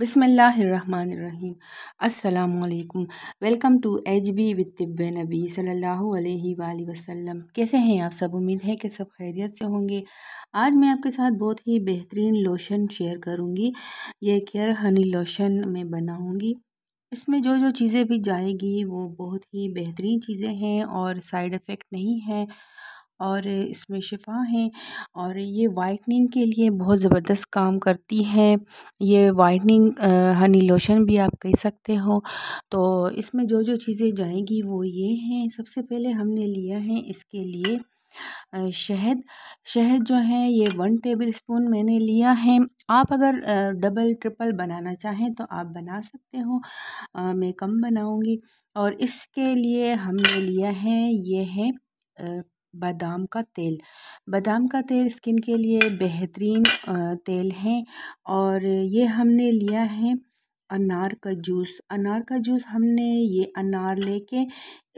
बिसमीम् अल्लाम welcome to H B with तिब नबी सल्ला अलैहि कैसे हैं आप सब उम्मीद है कि सब खैरियत से होंगे आज मैं आपके साथ बहुत ही बेहतरीन लोशन शेयर करूंगी यह केयर हनी लोशन मैं बनाऊंगी इसमें जो जो चीज़ें भी जाएगी वो बहुत ही बेहतरीन चीज़ें हैं और साइड इफ़ेक्ट नहीं है और इसमें शिफ़ा हैं और ये वाइटनिंग के लिए बहुत ज़बरदस्त काम करती हैं ये वाइटनिंग हनी लोशन भी आप कह सकते हो तो इसमें जो जो चीज़ें जाएंगी वो ये हैं सबसे पहले हमने लिया है इसके लिए शहद शहद जो है ये वन टेबल स्पून मैंने लिया है आप अगर डबल ट्रिपल बनाना चाहें तो आप बना सकते हो मैं कम बनाऊंगी और इसके लिए हमने लिया है ये है बादाम का तेल बादाम का तेल स्किन के लिए बेहतरीन तेल है और ये हमने लिया है अनार का जूस अनार का जूस हमने ये अनार लेके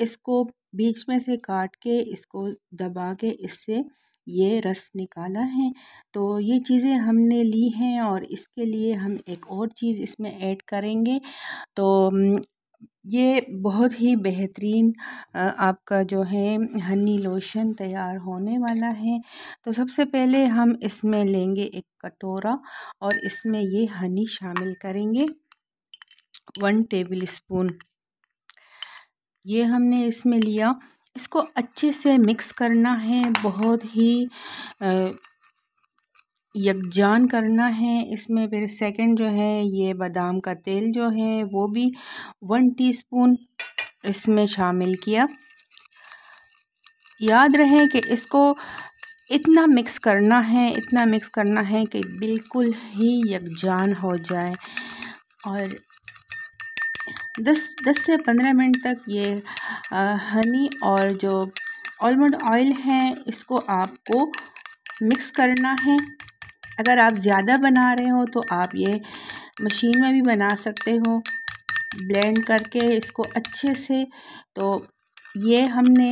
इसको बीच में से काट के इसको दबा के इससे ये रस निकाला है तो ये चीज़ें हमने ली हैं और इसके लिए हम एक और चीज़ इसमें ऐड करेंगे तो ये बहुत ही बेहतरीन आपका जो है हनी लोशन तैयार होने वाला है तो सबसे पहले हम इसमें लेंगे एक कटोरा और इसमें ये हनी शामिल करेंगे वन टेबल स्पून ये हमने इसमें लिया इसको अच्छे से मिक्स करना है बहुत ही यकजान करना है इसमें फिर सेकंड जो है ये बादाम का तेल जो है वो भी वन टीस्पून इसमें शामिल किया याद रहे कि इसको इतना मिक्स करना है इतना मिक्स करना है कि बिल्कुल ही यकजान हो जाए और दस दस से पंद्रह मिनट तक ये आ, हनी और जो आलमंड ऑयल है इसको आपको मिक्स करना है अगर आप ज़्यादा बना रहे हो तो आप ये मशीन में भी बना सकते हो ब्लेंड करके इसको अच्छे से तो ये हमने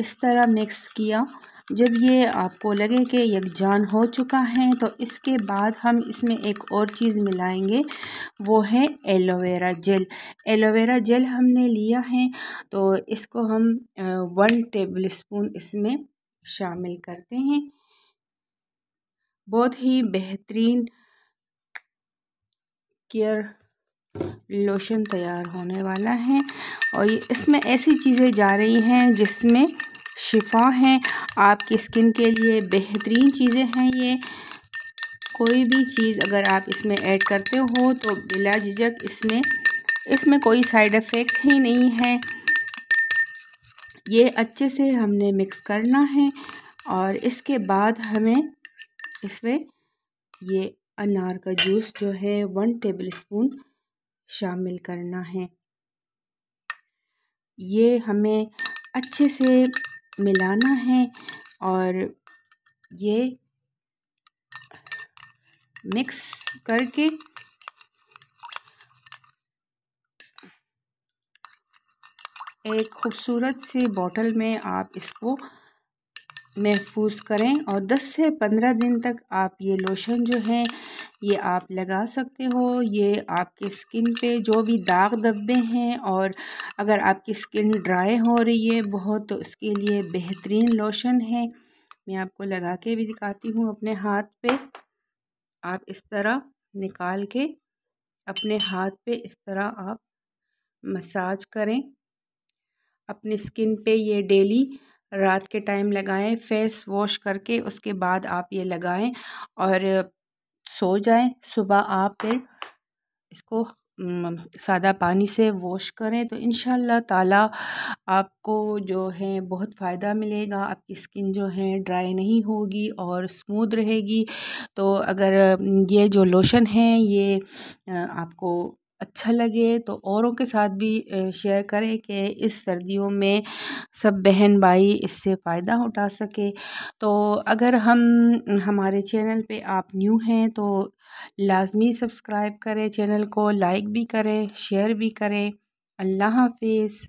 इस तरह मिक्स किया जब ये आपको लगे कि यकजान हो चुका है तो इसके बाद हम इसमें एक और चीज़ मिलाएंगे वो है एलोवेरा जेल एलोवेरा जेल हमने लिया है तो इसको हम वन टेबल स्पून इसमें शामिल करते हैं बहुत ही बेहतरीन केयर लोशन तैयार होने वाला है और ये इसमें ऐसी चीज़ें जा रही हैं जिसमें शिफा हैं आपकी स्किन के लिए बेहतरीन चीज़ें हैं ये कोई भी चीज़ अगर आप इसमें ऐड करते हो तो बिला झिझक इसमें इसमें कोई साइड इफ़ेक्ट ही नहीं है ये अच्छे से हमने मिक्स करना है और इसके बाद हमें इसमें ये अनार का जूस जो है वन टेबल स्पून शामिल करना है ये हमें अच्छे से मिलाना है और ये मिक्स करके एक खूबसूरत सी बॉटल में आप इसको महफूज करें और 10 से 15 दिन तक आप ये लोशन जो है ये आप लगा सकते हो ये आपके स्किन पे जो भी दाग धब्बे हैं और अगर आपकी स्किन ड्राई हो रही है बहुत तो इसके लिए बेहतरीन लोशन है मैं आपको लगा के भी दिखाती हूँ अपने हाथ पे आप इस तरह निकाल के अपने हाथ पे इस तरह आप मसाज करें अपने स्किन पे ये डेली रात के टाइम लगाएं फेस वॉश करके उसके बाद आप ये लगाएं और सो जाएं सुबह आप फिर इसको सादा पानी से वॉश करें तो इन ताला आपको जो है बहुत फ़ायदा मिलेगा आपकी स्किन जो है ड्राई नहीं होगी और स्मूद रहेगी तो अगर ये जो लोशन है ये आपको अच्छा लगे तो औरों के साथ भी शेयर करें कि इस सर्दियों में सब बहन भाई इससे फ़ायदा उठा सके तो अगर हम हमारे चैनल पे आप न्यू हैं तो लाजमी सब्सक्राइब करें चैनल को लाइक भी करें शेयर भी करें अल्लाह हाफिज़